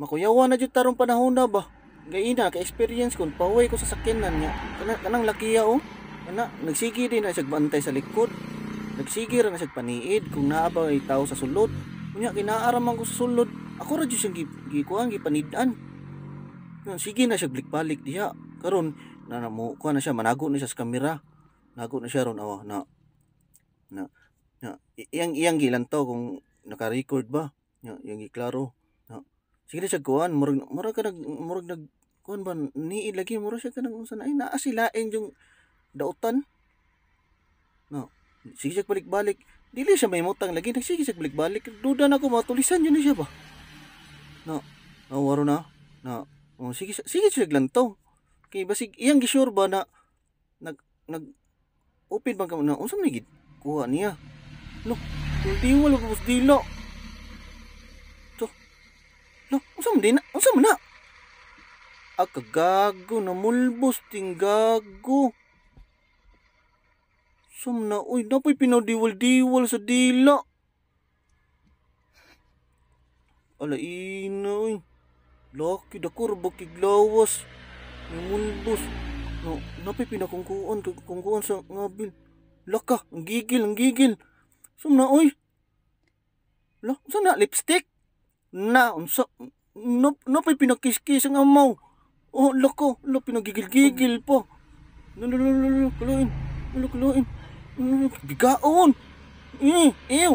Makuyawa na jud tarong panahon na ba? Gaina ka experience kon paway ko sa sakinan niya. Kana kanang lakiya o oh. Kana nagsigi din na siya bantay sa likod. Nagsigi ra na siya paniid kung naa ay tao sa sulod. Unya kinaaraman ko sa sulod. Ako ra jud siyang gikuan gipanidan. Sige na siya balik-balik diha. Karon na namo ko na siya manago na siya sa kamera. Nago na siya ron oh na na, na iyang iyang gilan to kung naka-record ba. Yang iklaro. Sige siya kuan murag murag ka nag murag nag kuan ba ni ilagi mura siya kanang unsa na ay naa silain yung dautan. No. Sige siya balik-balik. Dili siya may mutang lagi nagsige siya balik-balik. Duda na ko matulisan yun siya ba. No. Oh, waro na. No. Oh, sige sige siya to Kay basig iyang gisure ba na nag nag open bang ka na unsan man gid kuha niya. No. Hindi wala ko dilo. Lo, unsa man na? Unsa man na? Aka ah, gago na mulbos ting gago. Sum na, uy, napoy pinadiwal-diwal sa dila. Ala ina, uy. Laki da kurbo kiglawas. May mulbos. No, napoy pinakungkuan, kungkuan sa ngabil. Laka, ang gigil, ang gigil. Sum na, uy. Lo, saan na? Lipstick? na unsa no no pa pinakiskis ang amaw oh loko lo pinagigil-gigil po no no no no kuluin no kuluin bigaon eh ew